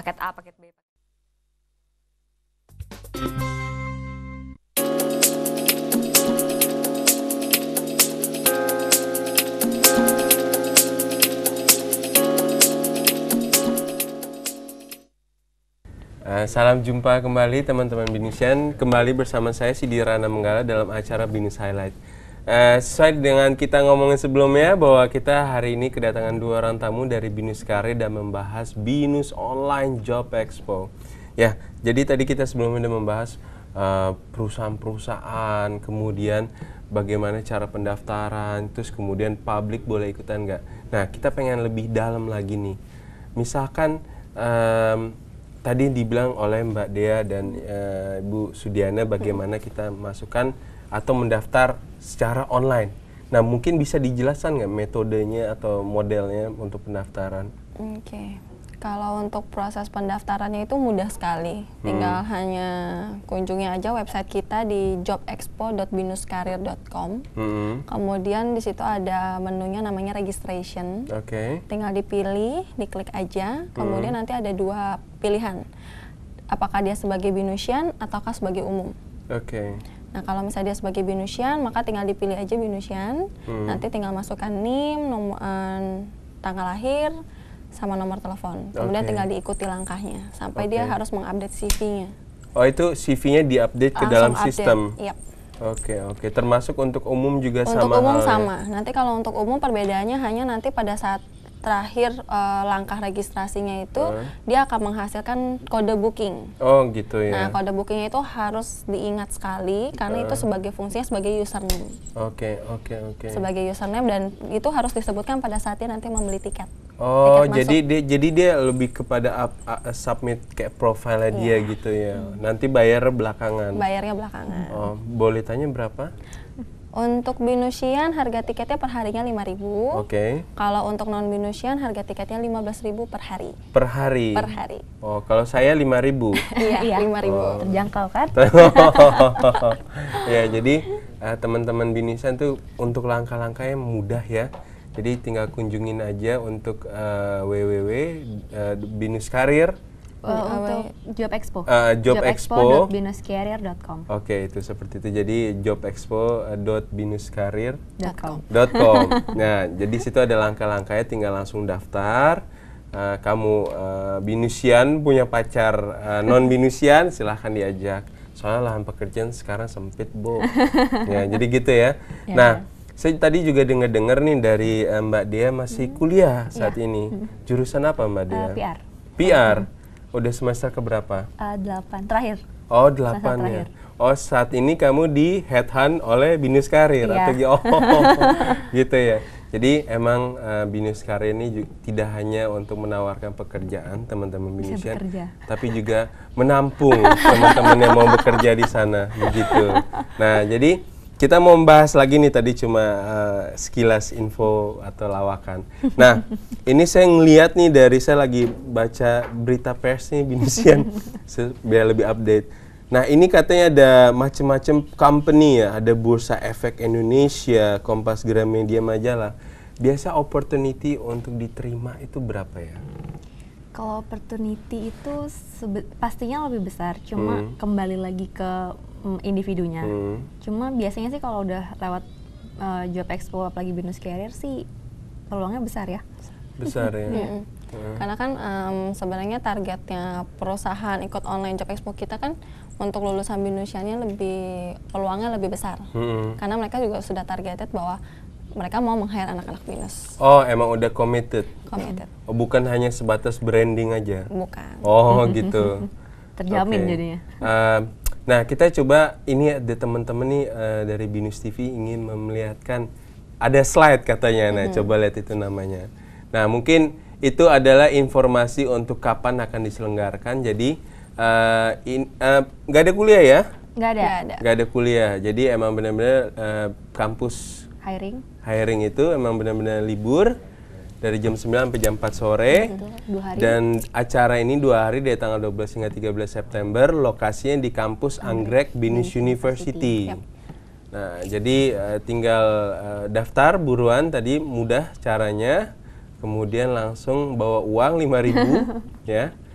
paket A, paket B. Eh, salam jumpa kembali teman-teman Binusian, kembali bersama saya Sidirana Menggala dalam acara Binus Highlight uh, sesuai dengan kita ngomongin sebelumnya bahwa kita hari ini kedatangan dua orang tamu dari Binus Karya dan membahas Binus Online Job Expo. Ya, jadi tadi kita sebelumnya sudah membahas eh, perusahaan-perusahaan, kemudian bagaimana cara pendaftaran, terus kemudian publik boleh ikutan nggak. Nah, kita pengen lebih dalam lagi nih. Misalkan um, tadi dibilang oleh Mbak Dea dan uh, eh, Bu Sudiana bagaimana kita masukkan atau mendaftar secara online. Nah, mungkin bisa dijelaskan nggak metodenya atau modelnya untuk pendaftaran? Oke. Okay. Kalau untuk proses pendaftarannya itu mudah sekali. Hmm. Tinggal hanya kunjungi aja website kita di jobexpo.binuskarir.com. Hmm. Kemudian di situ ada menunya namanya registration. Oke. Okay. Tinggal dipilih, diklik aja. Kemudian hmm. nanti ada dua pilihan. Apakah dia sebagai binusian ataukah sebagai umum. Oke. Okay. Nah kalau misalnya dia sebagai binusian maka tinggal dipilih aja binusian. Hmm. Nanti tinggal masukkan NIM, nomor uh, eh, tanggal lahir sama nomor telepon. Kemudian okay. tinggal diikuti langkahnya sampai okay. dia harus mengupdate CV-nya. Oh itu CV-nya diupdate ke ah, dalam update. sistem. Yep. Oke okay, oke okay. termasuk untuk umum juga untuk sama. Untuk umum halnya. sama. Nanti kalau untuk umum perbedaannya hanya nanti pada saat terakhir uh, langkah registrasinya itu uh. dia akan menghasilkan kode booking. Oh gitu ya. Nah kode bookingnya itu harus diingat sekali karena uh. itu sebagai fungsinya sebagai username. Oke okay, oke okay, oke. Okay. Sebagai username dan itu harus disebutkan pada saatnya nanti membeli tiket. Oh tiket jadi dia jadi dia lebih kepada up, uh, submit kayak profilnya yeah. dia gitu ya. Hmm. Nanti bayar belakangan. Bayarnya belakangan. Oh boleh tanya berapa? Untuk binusian harga tiketnya per harinya 5000 Oke. Okay. Kalau untuk non binusian harga tiketnya 15000 per hari. Per hari. Per hari. Oh, kalau saya 5000. Iya, 5000. Iya. Oh. Terjangkau kan? ya, jadi uh, teman-teman binusian tuh untuk langkah-langkahnya mudah ya. Jadi tinggal kunjungin aja untuk uh, www uh, Uh, job expo. Uh, job, job expo. binuscareer.com. Oke, okay, itu seperti itu. Jadi job expo dot .com. nah, jadi situ ada langkah-langkahnya tinggal langsung daftar. Uh, kamu uh, binusian punya pacar uh, non binusian silahkan diajak soalnya lahan pekerjaan sekarang sempit bu ya jadi gitu ya yeah. nah saya tadi juga dengar-dengar nih dari uh, Mbak Dia masih hmm. kuliah saat yeah. ini. Hmm. Jurusan apa Mbak uh, Dia? Uh, PR. PR. Hmm. Udah semester keberapa? Uh, delapan terakhir. Oh delapan ya. Oh saat ini kamu di headhunt oleh Binus Karir yeah. atau oh, gitu ya. Jadi emang uh, Binus Karir ini tidak hanya untuk menawarkan pekerjaan teman-teman Binusian, ya, tapi juga menampung teman-teman yang mau bekerja di sana begitu. Nah, jadi kita mau membahas lagi nih tadi cuma uh, sekilas info atau lawakan. Nah, ini saya ngelihat nih dari saya lagi baca berita pers nih Binisian biar lebih update. Nah, ini katanya ada macam-macam company ya, ada Bursa Efek Indonesia, Kompas Gramedia Majalah. Biasa opportunity untuk diterima itu berapa ya? Kalau opportunity itu pastinya lebih besar, cuma hmm. kembali lagi ke Mm, individunya. Hmm. Cuma biasanya sih kalau udah lewat uh, job expo apalagi business career sih peluangnya besar ya. Besar ya. Mm -hmm. Karena kan um, sebenarnya targetnya perusahaan ikut online job expo kita kan untuk lulusan binusianya lebih peluangnya lebih besar. Hmm. Karena mereka juga sudah targeted bahwa mereka mau meng anak-anak binus. Oh, emang udah committed. Committed. Oh, bukan hanya sebatas branding aja. Bukan. Oh, gitu. Terjamin okay. jadinya. Uh, Nah, kita coba ini ada teman-teman nih uh, dari Binus TV ingin memelihatkan ada slide katanya. Nah, -hmm. coba lihat itu namanya. Nah, mungkin itu adalah informasi untuk kapan akan diselenggarakan. Jadi eh, eh, nggak uh, uh, ada kuliah ya? Nggak ada. Nggak ada kuliah. Jadi emang benar-benar uh, kampus hiring. Hiring itu emang benar-benar libur dari jam 9 sampai jam 4 sore dan acara ini dua hari dari tanggal 12 hingga 13 September lokasinya di kampus Anggrek Binus University. Nah, jadi uh, tinggal uh, daftar buruan tadi mudah caranya. Kemudian langsung bawa uang 5000 ya.